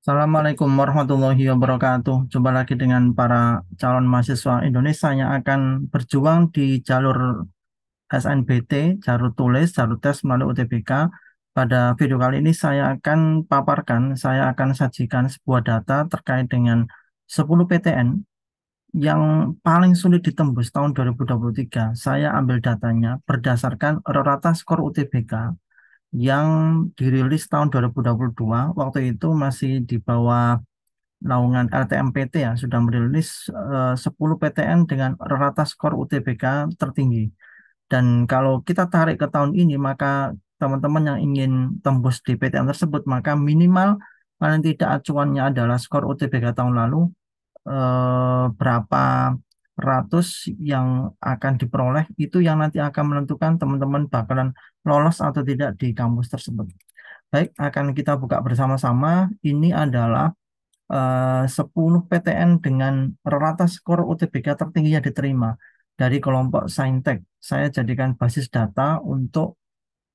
Assalamualaikum warahmatullahi wabarakatuh. Jumpa lagi dengan para calon mahasiswa Indonesia yang akan berjuang di jalur SNBT, jalur tulis, jalur tes melalui UTBK. Pada video kali ini saya akan paparkan, saya akan sajikan sebuah data terkait dengan 10 PTN yang paling sulit ditembus tahun 2023. Saya ambil datanya berdasarkan rata skor UTBK yang dirilis tahun 2022 waktu itu masih di bawah naungan RTMPT ya sudah merilis uh, 10 PTN dengan rata skor UTBK tertinggi. Dan kalau kita tarik ke tahun ini maka teman-teman yang ingin tembus di PTN tersebut maka minimal paling tidak acuannya adalah skor UTBK tahun lalu uh, berapa 100 yang akan diperoleh itu yang nanti akan menentukan teman-teman bakalan lolos atau tidak di kampus tersebut. Baik, akan kita buka bersama-sama. Ini adalah uh, 10 PTN dengan rata skor UTBK tertinggi yang diterima dari kelompok Saintek. Saya jadikan basis data untuk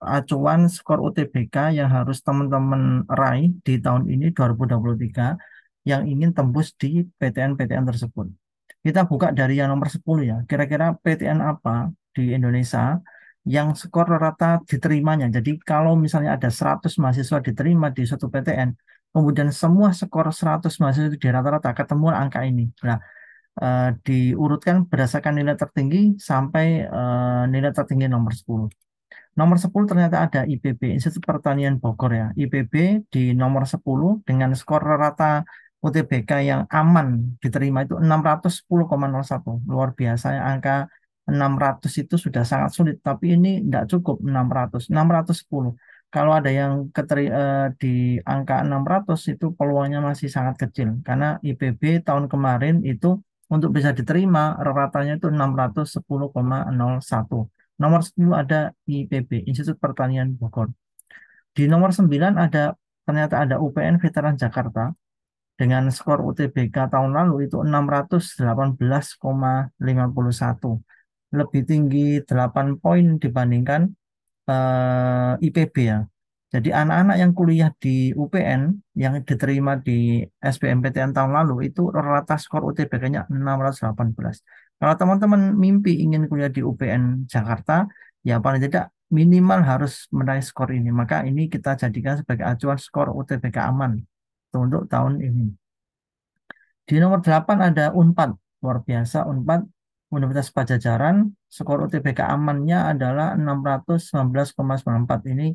acuan skor UTBK yang harus teman-teman raih di tahun ini 2023 yang ingin tembus di PTN-PTN tersebut. Kita buka dari yang nomor 10 ya. Kira-kira PTN apa di Indonesia yang skor rata diterimanya. Jadi kalau misalnya ada 100 mahasiswa diterima di suatu PTN, kemudian semua skor 100 mahasiswa itu di rata-rata ketemu angka ini. Nah, eh, diurutkan berdasarkan nilai tertinggi sampai eh, nilai tertinggi nomor 10. Nomor 10 ternyata ada IPB, Institut Pertanian Bogor ya. IPB di nomor 10 dengan skor rata UTBK yang aman diterima itu 610,01. Luar biasa ya angka 600 itu sudah sangat sulit tapi ini tidak cukup 600. 610. Kalau ada yang keteri, eh, di angka 600 itu peluangnya masih sangat kecil karena IPB tahun kemarin itu untuk bisa diterima ratanya itu 610,01. Nomor 10 ada IPB, Institut Pertanian Bogor. Di nomor 9 ada ternyata ada UPN Veteran Jakarta dengan skor UTBK tahun lalu itu 618,51 lebih tinggi 8 poin dibandingkan uh, eh, IPB ya. Jadi anak-anak yang kuliah di UPN yang diterima di SBMPTN tahun lalu itu rata skor UTBK-nya 618. Kalau teman-teman mimpi ingin kuliah di UPN Jakarta, ya paling tidak minimal harus meraih skor ini. Maka ini kita jadikan sebagai acuan skor UTBK aman untuk tahun ini. Di nomor 8 ada UNPAD, luar biasa UNPAD Universitas Pajajaran, skor UTBK amannya adalah 619,94. Ini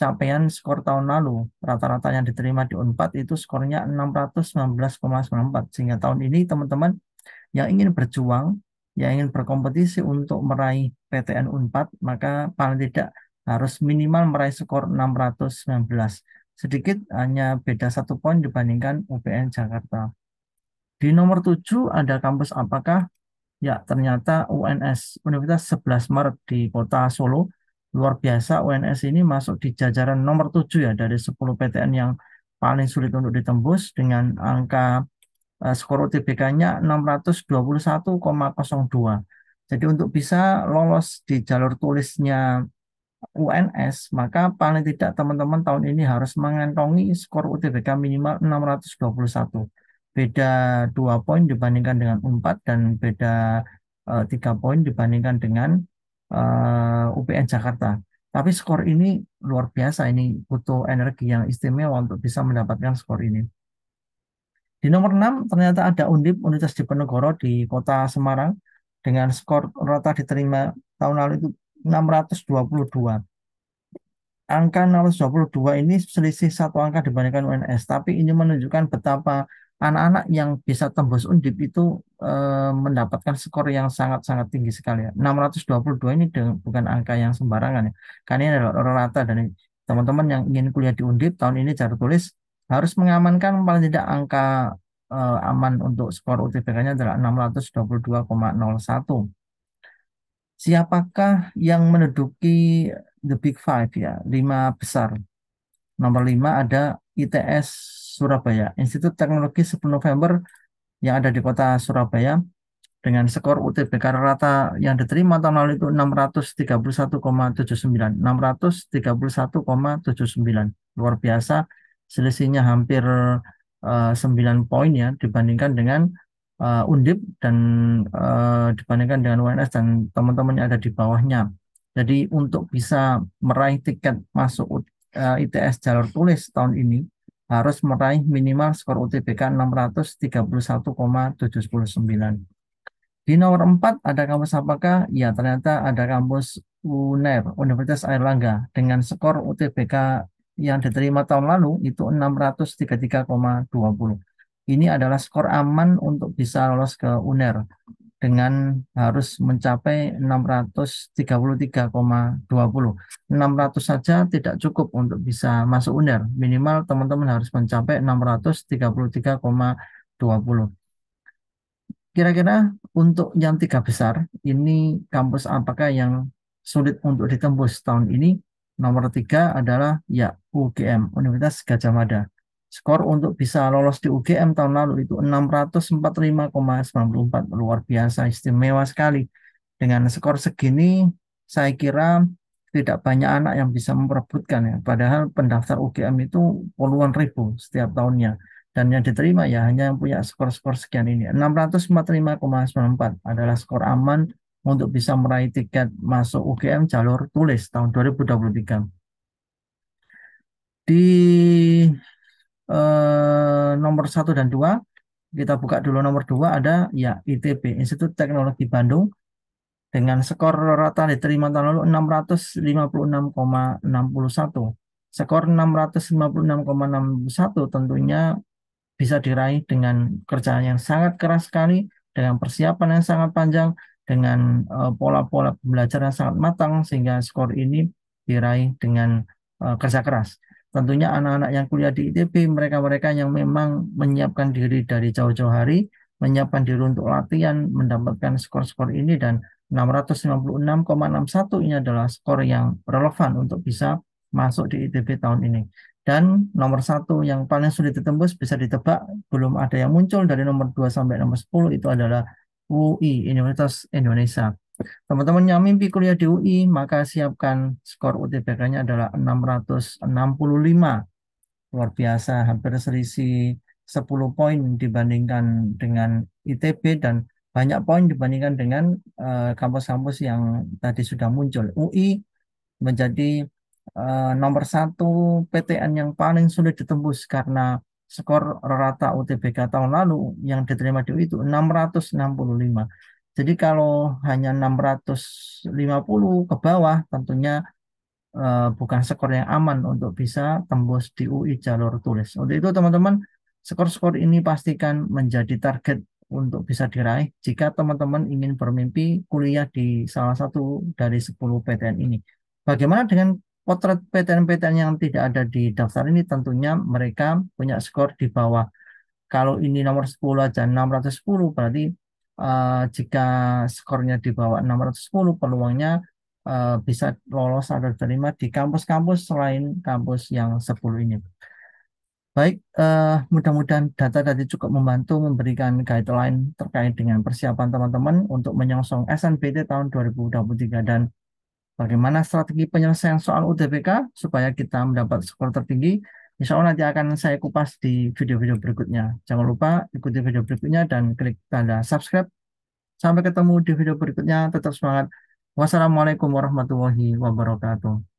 capaian skor tahun lalu. Rata-rata yang diterima di UNPAD itu skornya 619,94. Sehingga tahun ini teman-teman yang ingin berjuang, yang ingin berkompetisi untuk meraih PTN UNPAD, maka paling tidak harus minimal meraih skor 619 sedikit hanya beda satu poin dibandingkan UPN Jakarta. Di nomor 7 ada kampus apakah? Ya, ternyata UNS, Universitas 11 Maret di kota Solo. Luar biasa UNS ini masuk di jajaran nomor 7 ya dari 10 PTN yang paling sulit untuk ditembus dengan angka eh, skor UTBK-nya 621,02. Jadi untuk bisa lolos di jalur tulisnya UNS, maka paling tidak teman-teman tahun ini harus mengantongi skor UTBK minimal 621. Beda 2 poin dibandingkan dengan 4 dan beda eh, tiga poin dibandingkan dengan eh, UPN Jakarta. Tapi skor ini luar biasa, ini butuh energi yang istimewa untuk bisa mendapatkan skor ini. Di nomor 6 ternyata ada Undip Universitas Diponegoro di Kota Semarang dengan skor rata diterima tahun lalu itu 622. Angka 622 ini selisih satu angka dibandingkan UNS, tapi ini menunjukkan betapa anak-anak yang bisa tembus undip itu e, mendapatkan skor yang sangat-sangat tinggi sekali. Ya. 622 ini dengan, bukan angka yang sembarangan ya, karena ini adalah rata dan teman-teman yang ingin kuliah di undip tahun ini cara tulis harus mengamankan paling tidak angka e, aman untuk skor UTBK-nya adalah 622,01 Siapakah yang menduduki the big five ya, lima besar? Nomor lima ada ITS Surabaya, Institut Teknologi 10 November yang ada di kota Surabaya dengan skor UTBK rata yang diterima tahun lalu itu 631,79 631,79 luar biasa selisihnya hampir uh, eh, 9 poin ya dibandingkan dengan uh, Undip dan uh, dibandingkan dengan UNS dan teman-teman yang ada di bawahnya. Jadi untuk bisa meraih tiket masuk uh, eh, ITS jalur tulis tahun ini harus meraih minimal skor UTBK 631,79. Di nomor 4 ada kampus apakah? Ya, ternyata ada kampus UNER, Universitas Airlangga, dengan skor UTBK yang diterima tahun lalu itu 633,20 ini adalah skor aman untuk bisa lolos ke UNER dengan harus mencapai 633,20. 600 saja tidak cukup untuk bisa masuk UNER. Minimal teman-teman harus mencapai 633,20. Kira-kira untuk yang tiga besar, ini kampus apakah yang sulit untuk ditembus tahun ini? Nomor tiga adalah ya UGM, Universitas Gajah Mada skor untuk bisa lolos di UGM tahun lalu itu 645,94 luar biasa istimewa sekali dengan skor segini saya kira tidak banyak anak yang bisa memperebutkan ya padahal pendaftar UGM itu puluhan ribu setiap tahunnya dan yang diterima ya hanya yang punya skor-skor sekian ini 645,94 adalah skor aman untuk bisa meraih tiket masuk UGM jalur tulis tahun 2023 di eh, nomor 1 dan 2. Kita buka dulu nomor 2 ada ya ITB, Institut Teknologi Bandung dengan skor rata diterima tahun lalu 656,61. Skor 656,61 tentunya bisa diraih dengan kerjaan yang sangat keras sekali, dengan persiapan yang sangat panjang, dengan eh, pola-pola uh, yang sangat matang sehingga skor ini diraih dengan uh, kerja keras tentunya anak-anak yang kuliah di ITB, mereka-mereka yang memang menyiapkan diri dari jauh-jauh hari, menyiapkan diri untuk latihan, mendapatkan skor-skor ini dan 656,61 ini adalah skor yang relevan untuk bisa masuk di ITB tahun ini. Dan nomor satu yang paling sulit ditembus bisa ditebak, belum ada yang muncul dari nomor 2 sampai nomor 10 itu adalah UI, Universitas Indonesia. Teman-teman yang mimpi kuliah di UI, maka siapkan skor UTBK-nya adalah 665. Luar biasa, hampir selisih 10 poin dibandingkan dengan ITB dan banyak poin dibandingkan dengan eh, kampus-kampus uh, yang tadi sudah muncul. UI menjadi uh, nomor satu PTN yang paling sulit ditembus karena skor rata UTBK tahun lalu yang diterima di UI itu 665. Jadi kalau hanya 650 ke bawah tentunya uh, bukan skor yang aman untuk bisa tembus di UI jalur tulis. Untuk itu teman-teman skor-skor ini pastikan menjadi target untuk bisa diraih jika teman-teman ingin bermimpi kuliah di salah satu dari 10 PTN ini. Bagaimana dengan potret PTN-PTN yang tidak ada di daftar ini tentunya mereka punya skor di bawah. Kalau ini nomor 10 aja 610 berarti uh, jika skornya di bawah 610 peluangnya uh, bisa lolos atau diterima di kampus-kampus selain kampus yang 10 ini. Baik, uh, mudah-mudahan data tadi cukup membantu memberikan guideline terkait dengan persiapan teman-teman untuk menyongsong SNBT tahun 2023 dan bagaimana strategi penyelesaian soal UTBK supaya kita mendapat skor tertinggi Insya Allah nanti akan saya kupas di video-video berikutnya. Jangan lupa ikuti video berikutnya dan klik tanda subscribe. Sampai ketemu di video berikutnya. Tetap semangat. Wassalamualaikum warahmatullahi wabarakatuh.